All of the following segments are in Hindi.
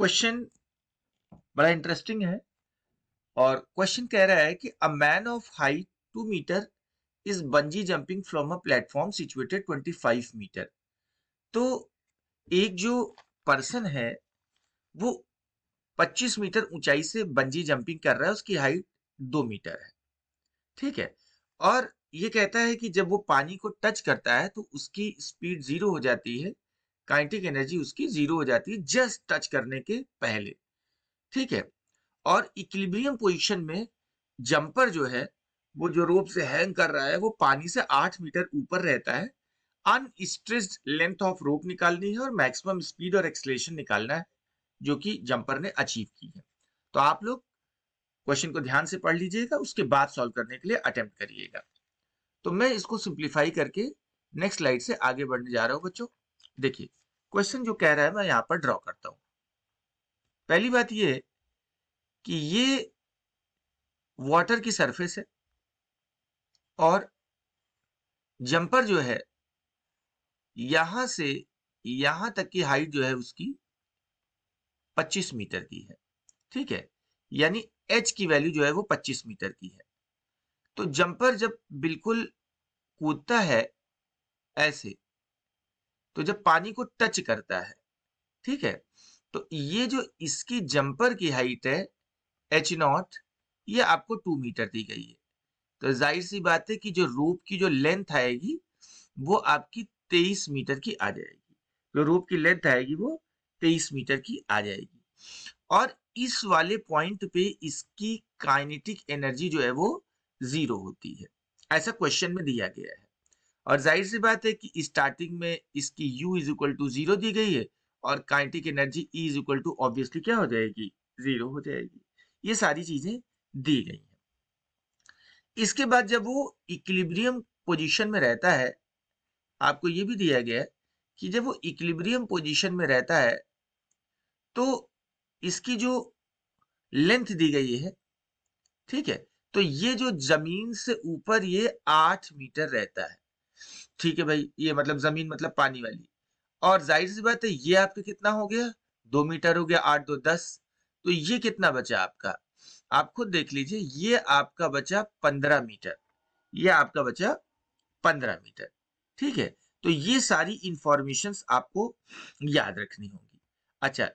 क्वेश्चन बड़ा इंटरेस्टिंग है और क्वेश्चन कह रहा है कि a man of height two metre is bungee jumping from a platform situated 25 metre तो एक जो पर्सन है वो 25 मीटर ऊंचाई से बंजी जंपिंग कर रहा है उसकी हाइट दो मीटर है ठीक है और ये कहता है कि जब वो पानी को टच करता है तो उसकी स्पीड जीरो हो जाती है काइनेटिक एनर्जी उसकी जीरो हो जाती है जस्ट टच करने के पहले ठीक है और इक्विलिब्रियम पोजीशन में जंपर जो है वो जो रोप से हैंग कर रहा है वो पानी से आठ मीटर ऊपर रहता है अनस्ट्रेस्ड लेंथ ऑफ रोप निकालनी है और मैक्सिमम स्पीड और एक्सलेशन निकालना है जो कि जंपर ने अचीव की है तो आप लोग क्वेश्चन को ध्यान से पढ़ लीजिएगा उसके बाद सॉल्व करने के लिए अटेम्प्ट करिएगा तो मैं इसको सिंप्लीफाई करके नेक्स्ट स्लाइड से आगे बढ़ने जा रहा हूँ बच्चों देखिए क्वेश्चन जो कह रहा है मैं यहां पर ड्रॉ करता हूं पहली बात यह कि ये वाटर की सरफेस है और जंपर जो है यहां से यहां तक की हाइट जो है उसकी 25 मीटर की है ठीक है यानी एच की वैल्यू जो है वो 25 मीटर की है तो जंपर जब बिल्कुल कूदता है ऐसे तो जब पानी को टच करता है ठीक है तो ये जो इसकी जंपर की हाइट है एच नॉट ये आपको टू मीटर दी गई है तो जाहिर सी बात है कि जो रूप की जो लेंथ आएगी वो आपकी तेईस मीटर की आ जाएगी जो रूप की लेंथ आएगी वो तेईस मीटर की आ जाएगी और इस वाले पॉइंट पे इसकी काइनेटिक एनर्जी जो है वो जीरो होती है ऐसा क्वेश्चन में दिया गया है और जाहिर सी बात है कि स्टार्टिंग में इसकी U is equal to zero दी गई है और kinetic energy E is equal to obviously क्या हो जाएगी जीरो हो जाएगी ये सारी चीजें दी गई हैं इसके बाद जब वो इक्लिब्रियम पोजिशन में रहता है आपको ये भी दिया गया है कि जब वो इक्लिब्रियम पोजिशन में रहता है तो इसकी जो लेंथ दी गई है ठीक है तो ये जो जमीन से ऊपर ये आठ मीटर रहता है ठीक है भाई ये मतलब जमीन मतलब पानी वाली और जाहिर सी बात है ये आपका कितना हो गया दो मीटर हो गया आठ दो दस तो ये कितना बचा आपका आप खुद देख लीजिए ये आपका बचा पंद्रह मीटर ये आपका बचा पंद्रह मीटर ठीक है तो ये सारी इंफॉर्मेशन आपको याद रखनी होगी अच्छा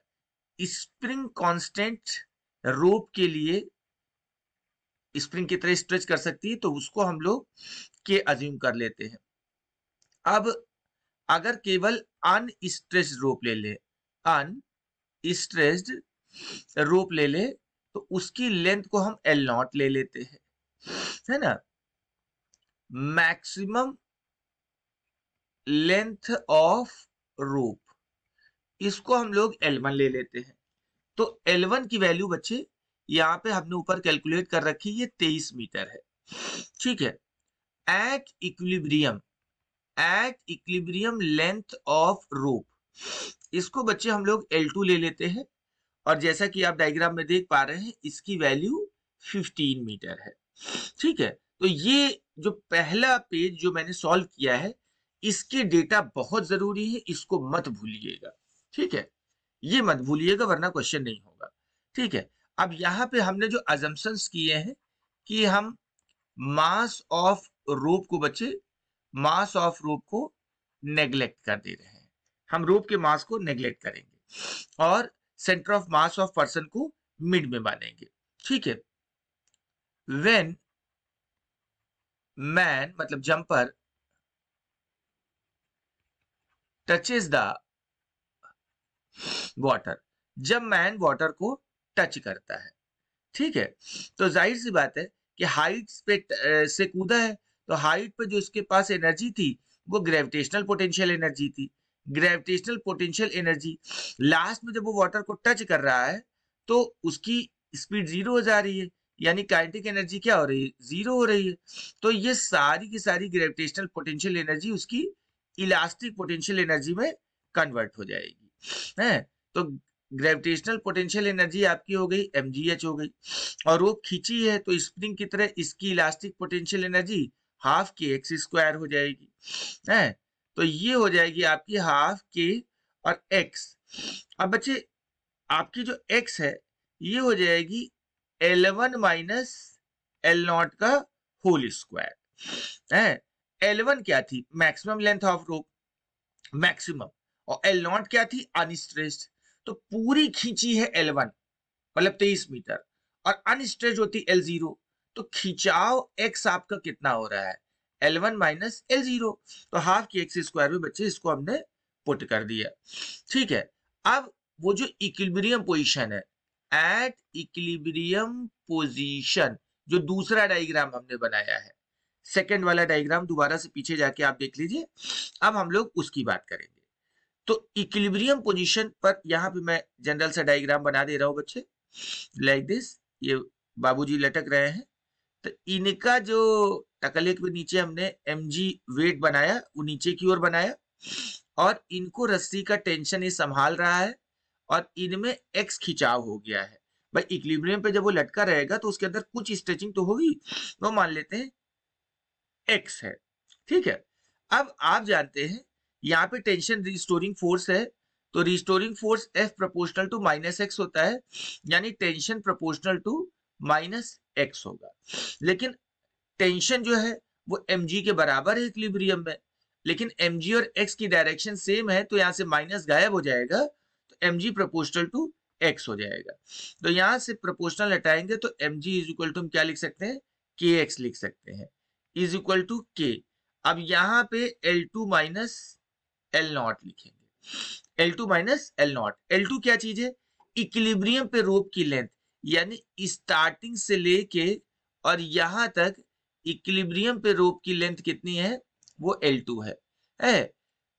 स्प्रिंग कांस्टेंट रोप के लिए स्प्रिंग की तरह स्ट्रेच कर सकती है तो उसको हम लोग के अज्यूम कर लेते हैं अब अगर केवल अनस्ट्रेस रोप ले ले अन स्ट्रेस्ड रोप ले ले तो उसकी लेंथ को हम एल नॉट ले लेते हैं है ना मैक्सिमम लेंथ ऑफ रोप इसको हम लोग वन ले लेते हैं तो वन की वैल्यू बच्चे यहां पे हमने ऊपर कैलकुलेट कर रखी ये 23 मीटर है ठीक है at equilibrium at equilibrium length of rope इसको बच्चे हम लोग L2 ले लेते हैं और जैसा कि आप डायग्राम में देख पा रहे हैं इसकी वैल्यू 15 मीटर है ठीक है तो ये जो पहला पेज जो मैंने सॉल्व किया है इसके डेटा बहुत जरूरी है इसको मत भूलिएगा ठीक है ये मत भूलिएगा वरना क्वेश्चन नहीं होगा ठीक है अब यहाँ पे हमने जो अजम्पन्स किए हैं कि हम मास ऑफ रोप को बच्चे मास ऑफ रूप को नेग्लेक्ट कर दे रहे हैं हम रूप के मास को नेग्लेक्ट करेंगे और centre of mass of person को मिड में मानेंगे ठीक है वेन मैन मतलब जंपर टचेज द वॉटर जब मैन वाटर को टच करता है ठीक है तो जाहिर सी बात है कि हाइट पे से कूदा है तो हाइट पर जो इसके पास एनर्जी थी वो ग्रेविटेशनल पोटेंशियल एनर्जी थी ग्रेविटेशनल पोटेंशियल एनर्जी लास्ट में जब वो वाटर को टच कर रहा है तो उसकी स्पीड जीरो हो जा रही है यानी काइनेटिक एनर्जी क्या हो रही है जीरो हो रही है तो ये सारी की सारी ग्रेविटेशनल पोटेंशियल एनर्जी उसकी इलास्टिक पोटेंशियल एनर्जी में कन्वर्ट हो जाएगी है तो ग्रेविटेशनल पोटेंशियल एनर्जी आपकी हो गई एम हो गई और वो खींची है तो स्प्रिंग की तरह इसकी इलास्टिक पोटेंशियल एनर्जी हाफ के एक्स स्क्वायर हो जाएगी है तो ये हो जाएगी आपकी हाफ के और एक्स अब बच्चे आपकी जो एक्स है ये हो जाएगी L one minus L not का होल स्क्वायर है एल वन क्या थी maximum length of rope maximum और एल नॉट क्या थी अनस्ट्रेस्ड तो पूरी खींची है एल वन मतलब तेईस मीटर और अनस्ट्रेच होती एल जीरो तो खिंचाव एक्स आपका कितना हो रहा है L one minus L zero तो हाफ की एक्स स्क्वायर में बच्चे इसको हमने पुट कर दिया ठीक है अब वो जो इक्विलिब्रियम पोजीशन है एट इक्विलिब्रियम पोजीशन जो दूसरा डायग्राम हमने बनाया है सेकेंड वाला डायग्राम दोबारा से पीछे जाके आप देख लीजिए अब हम लोग उसकी बात करेंगे तो इक्विलिब्रियम पोजीशन पर यहाँ पे मैं जनरल सा डायग्राम बना दे रहा हूँ बच्चे लाइक like दिस ये बाबूजी लटक रहे हैं तो इनका जो टकले के नीचे हमने एम जी वेट बनाया वो नीचे की ओर बनाया और इनको रस्सी का टेंशन ये संभाल रहा है और इनमें एक्स खिंचाव हो गया है भाई इक्लिब्रियम पे जब वो लटका रहेगा तो उसके अंदर कुछ स्ट्रेचिंग तो होगी वो मान लेते हैं एक्स है ठीक है अब आप जानते हैं यहाँ पे टेंशन रिस्टोरिंग फोर्स है तो restoring force F proportional to minus X होता है यानी tension proportional to minus X होगा लेकिन टेंशन जो है वो एम के बराबर है इक्विलिब्रियम में लेकिन एम और एक्स की डायरेक्शन सेम है तो यहाँ से माइनस गायब हो जाएगा तो एम जी टू एक्स हो जाएगा तो यहाँ से प्रोपोर्शनल हटाएंगे तो M G is equal to हम क्या लिख सकते हैं के एक्स लिख सकते हैं इज इक्वल टू के अब यहाँ पे L two minus L not लिखेंगे L two minus L not L two क्या चीज है इक्लिब्रियम पे रोप की लेंथ यानी स्टार्टिंग से लेके और यहां तक इक्विलिब्रियम पे रोप की लेंथ कितनी है वो L2 है है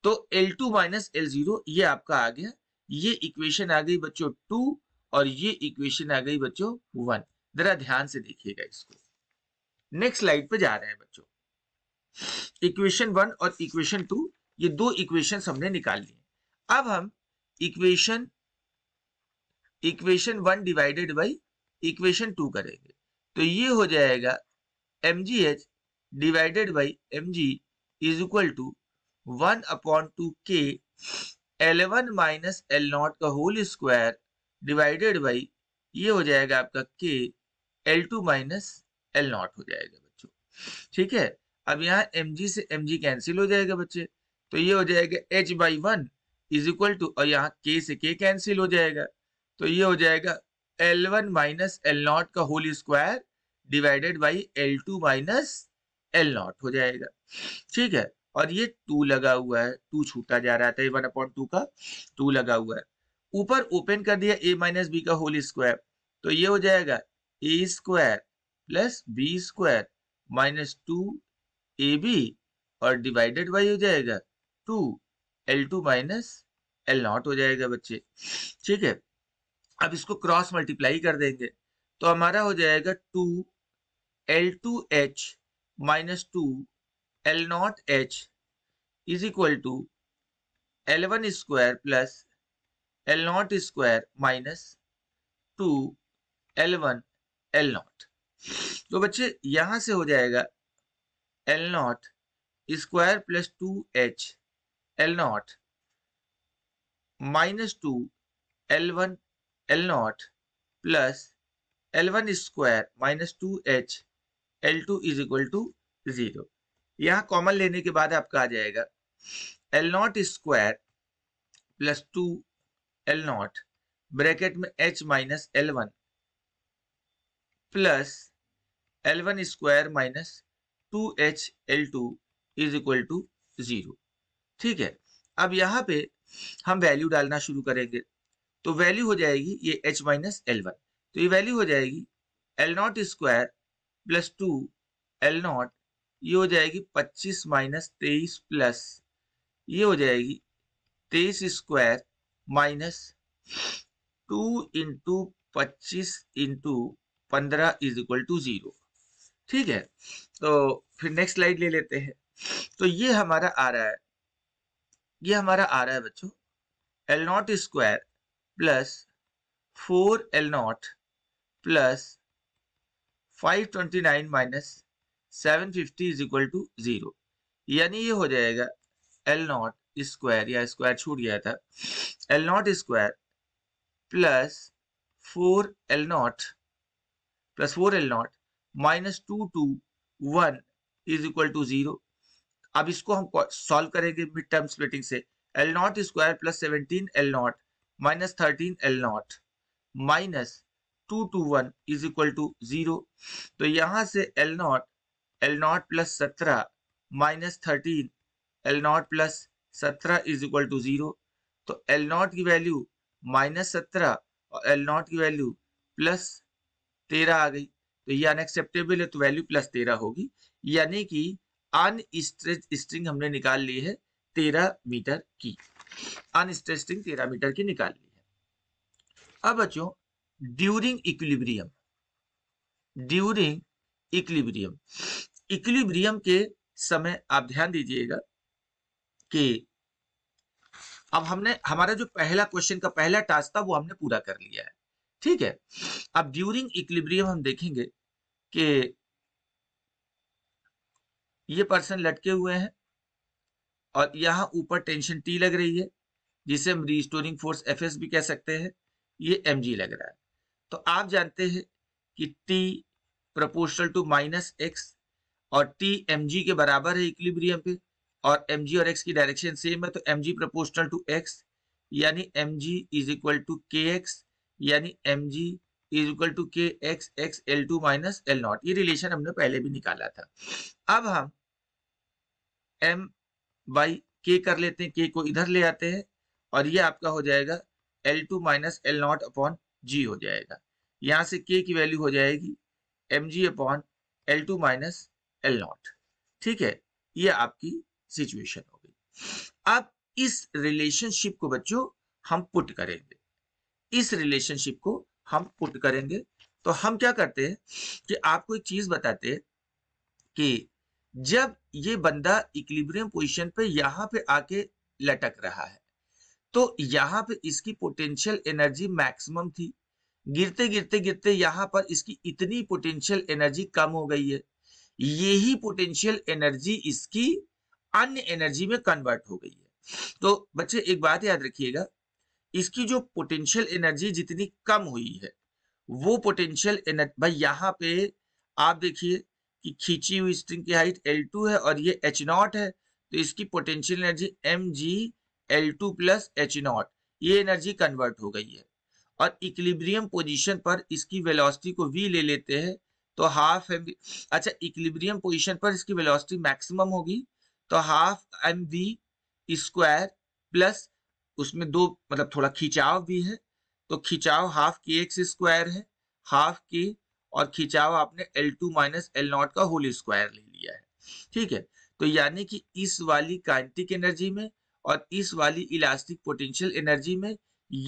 तो L2 टू माइनस एल ये आपका आ गया ये इक्वेशन आ गई बच्चों टू और ये इक्वेशन आ गई बच्चों वन जरा ध्यान से देखिएगा इसको नेक्स्ट स्लाइड पे जा रहे हैं बच्चों इक्वेशन वन और इक्वेशन टू ये दो इक्वेशन हमने निकाल लिए अब हम equation equation one divided by equation two करेंगे तो ये हो जाएगा M G H divided by M G is equal to one upon two के एलेवन माइनस एल नॉट का होल स्क्वायर डिवाइडेड बाई ये हो जाएगा आपका के L two minus L not हो जाएगा बच्चों ठीक है अब यहाँ एम जी से एम जी कैंसिल हो जाएगा बच्चे तो ये हो जाएगा H by one is equal to और यहाँ के से के कैंसिल हो जाएगा तो ये हो जाएगा L one minus L not का whole square divided by L two minus L not हो जाएगा ठीक है और ये टू लगा हुआ है टू छूटा जा रहा था वन अपॉइंट टू का टू लगा हुआ है ऊपर ओपन कर दिया ए माइनस बी का होल स्क्वायर तो ये हो जाएगा A square plus B square minus two A B और डिवाइडेड बाई हो जाएगा two L two minus L not हो जाएगा बच्चे ठीक है अब इसको क्रॉस मल्टीप्लाई कर देंगे तो हमारा हो जाएगा two L two H minus two L not H is equal to L one square plus L not square minus two L one L not तो बच्चे यहां से हो जाएगा L not square plus two H L not minus two L one L not plus L one square minus two H L two is equal to zero यहाँ कॉमन लेने के बाद आपका आ जाएगा L not square plus two L not bracket में H minus L one plus L one square minus two H L two is equal to zero ठीक है अब यहाँ पे हम वैल्यू डालना शुरू करेंगे तो वैल्यू हो जाएगी ये एच माइनस एल वन तो ये वैल्यू हो जाएगी L not square plus two L not ये हो जाएगी पच्चीस माइनस तेईस प्लस ये हो जाएगी तेईस स्क्वायर माइनस टू इंटू पच्चीस इंटू पंद्रह इज इक्वल टू जीरो ठीक है तो फिर नेक्स्ट स्लाइड ले लेते हैं तो ये हमारा आ रहा है ये हमारा आ रहा है बच्चों L not square plus four L not plus five twenty nine minus seven fifty is equal to zero यानी ये हो जाएगा एल नॉट स्क्वायर या स्क्वायर छूट गया था L not square plus four L not plus four L not minus two two one is equal to zero अब इसको हम सॉल्व करेंगे मिड टर्म स्प्लिटिंग से L not square plus seventeen L not minus 13 L not minus two two one is equal to zero तो यहां से L not L not plus सत्रह minus thirteen L not plus सत्रह इज इक्वल टू जीरो तो एल नॉट की वैल्यू माइनस सत्रह और एल नॉट की वैल्यू प्लस तेरह आ गई तो ये अनएक्सेप्टेबल है तो वैल्यू प्लस तेरह होगी यानी कि अनस्ट्रेच स्ट्रिंग हमने निकाल ली है तेरह मीटर की अनस्ट्रेस्टिंग पैरामीटर की निकाल ली है अब बच्चों during equilibrium during equilibrium equilibrium के समय आप ध्यान दीजिएगा कि अब हमने हमारा जो पहला क्वेश्चन का पहला टास्क था वो हमने पूरा कर लिया है ठीक है अब ड्यूरिंग इक्विलिब्रियम हम देखेंगे कि ये पर्सन लटके हुए हैं और यहाँ ऊपर टेंशन टी लग रही है जिसे हम रिस्टोरिंग फोर्स एफ भी कह सकते हैं ये एम लग रहा है तो आप जानते हैं कि T proportional to minus X और टी एम के बराबर है इक्विलिब्रियम पे और एम और एक्स की डायरेक्शन सेम है तो M G proportional to X यानी M G is equal to के एक्स यानी M G is equal to के X X L two minus L not ये रिलेशन हमने पहले भी निकाला था अब हम एम बाई के कर लेते हैं के को इधर ले आते हैं और ये आपका हो जाएगा L two minus L not upon G हो जाएगा यहां से के की वैल्यू हो जाएगी M G upon L two minus L not ठीक है ये आपकी सिचुएशन हो गई अब इस रिलेशनशिप को बच्चों हम पुट करेंगे इस रिलेशनशिप को हम पुट करेंगे तो हम क्या करते हैं कि आपको एक चीज बताते हैं कि जब ये बंदा इक्लिब्रियम पोजीशन पे यहाँ पे आके लटक रहा है तो यहाँ पे इसकी पोटेंशियल एनर्जी मैक्सिमम थी गिरते गिरते गिरते यहाँ पर इसकी इतनी पोटेंशियल एनर्जी कम हो गई है यही पोटेंशियल एनर्जी इसकी अन्य एनर्जी में कन्वर्ट हो गई है तो बच्चे एक बात याद रखिएगा इसकी जो पोटेंशियल एनर्जी जितनी कम हुई है वो पोटेंशियल एनर्जी भाई यहाँ पे आप देखिए खींची हुई स्ट्रिंग की हाइट एल टू है और ये एच नॉट है तो इसकी potential energy M G L two plus H not ये एनर्जी कन्वर्ट हो गई है और इक्लिब्रियम पोजिशन पर इसकी वेलोसिटी को वी ले लेते हैं तो हाफ एम अच्छा इक्लिब्रियम पोजिशन पर इसकी वेलोसिटी मैक्सिमम होगी तो half M V square plus उसमें दो मतलब थोड़ा खिंचाव भी है तो खिंचाव हाफ के एक्स स्क्वायर है हाफ के और खिंचाव आपने L two minus L not का होल स्क्वायर ले लिया है ठीक है तो यानी कि इस वाली कांतिक एनर्जी में और इस वाली इलास्टिक पोटेंशियल एनर्जी में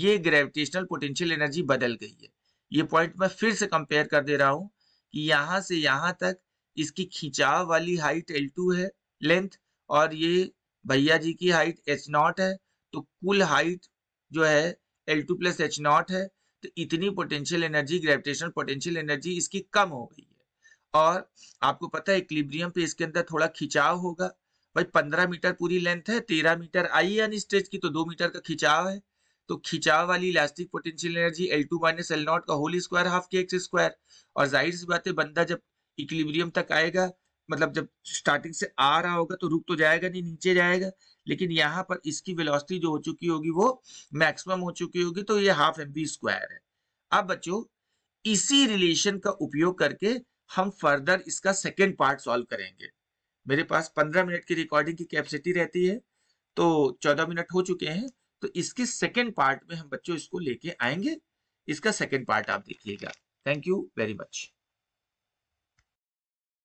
ये ग्रेविटेशनल पोटेंशियल एनर्जी बदल गई है ये पॉइंट मैं फिर से कंपेयर कर दे रहा हूँ कि यहाँ से यहाँ तक इसकी खिंचाव वाली हाइट एल टू है लेंथ और ये भैया जी की हाइट एच नॉट है तो कुल हाइट जो है L two plus H not है तो इतनी potential energy gravitation potential energy इसकी कम हो गई है और आपको पता है इक्लिब्रियम पे इसके अंदर थोड़ा खिंचाव होगा भाई पंद्रह मीटर पूरी लेंथ है तेरह मीटर आई यानी स्ट्रेच की तो दो मीटर का खिंचाव है तो खिंचाव वाली elastic potential energy L two minus L not का होल स्क्वायर हाफ के एक्स स्क्वायर और जाहिर सी बात है बंदा जब इक्लिब्रियम तक आएगा मतलब जब स्टार्टिंग से आ रहा होगा तो रुक तो जाएगा नहीं नीचे जाएगा लेकिन यहाँ पर इसकी वेलोसिटी जो हो चुकी होगी वो मैक्सिमम हो चुकी होगी तो ये हाफ एम स्क्वायर है अब बच्चों इसी रिलेशन का उपयोग करके हम फर्दर इसका सेकेंड पार्ट सॉल्व करेंगे मेरे पास पंद्रह मिनट की रिकॉर्डिंग की कैपेसिटी रहती है तो चौदह मिनट हो चुके हैं तो इसके सेकेंड पार्ट में हम बच्चों इसको लेके आएंगे इसका सेकेंड पार्ट आप देखिएगा थैंक यू वेरी मच